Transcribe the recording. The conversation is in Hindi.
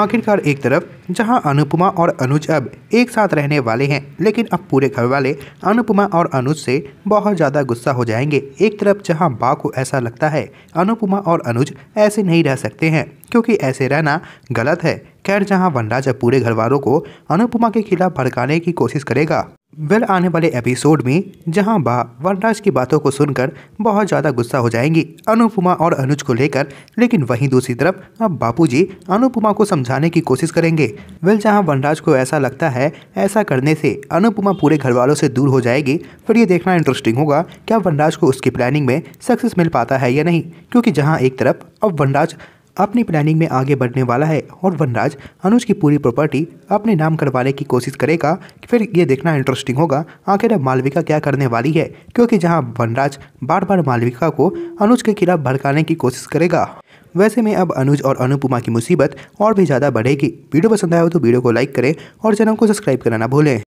आखिरकार एक तरफ जहां अनुपमा और अनुज अब एक साथ रहने वाले हैं लेकिन अब पूरे घर वाले अनुपमा और अनुज से बहुत ज़्यादा गुस्सा हो जाएंगे एक तरफ जहां बा को ऐसा लगता है अनुपमा और अनुज ऐसे नहीं रह सकते हैं क्योंकि ऐसे रहना गलत है खैर जहाँ वनराज अब पूरे घर वालों को अनुपमा के खिलाफ भड़काने की कोशिश करेगा वेल आने वाले एपिसोड में जहां बा वनराज की बातों को सुनकर बहुत ज़्यादा गुस्सा हो जाएंगी अनुपमा और अनुज को लेकर लेकिन वहीं दूसरी तरफ अब बापूजी अनुपमा को समझाने की कोशिश करेंगे वेल जहां वनराज को ऐसा लगता है ऐसा करने से अनुपमा पूरे घर वालों से दूर हो जाएगी फिर ये देखना इंटरेस्टिंग होगा क्या वनराज को उसकी प्लानिंग में सक्सेस मिल पाता है या नहीं क्योंकि जहाँ एक तरफ अब वनराज अपनी प्लानिंग में आगे बढ़ने वाला है और वनराज अनुज की पूरी प्रॉपर्टी अपने नाम करवाने की कोशिश करेगा फिर ये देखना इंटरेस्टिंग होगा आखिर अब मालविका क्या करने वाली है क्योंकि जहां वनराज बार बार मालविका को अनुज के खिलाफ भड़काने की कोशिश करेगा वैसे में अब अनुज और अनुपमा की मुसीबत और भी ज़्यादा बढ़ेगी वीडियो पसंद आया हो तो वीडियो को लाइक करें और चैनल को सब्सक्राइब करना ना भूलें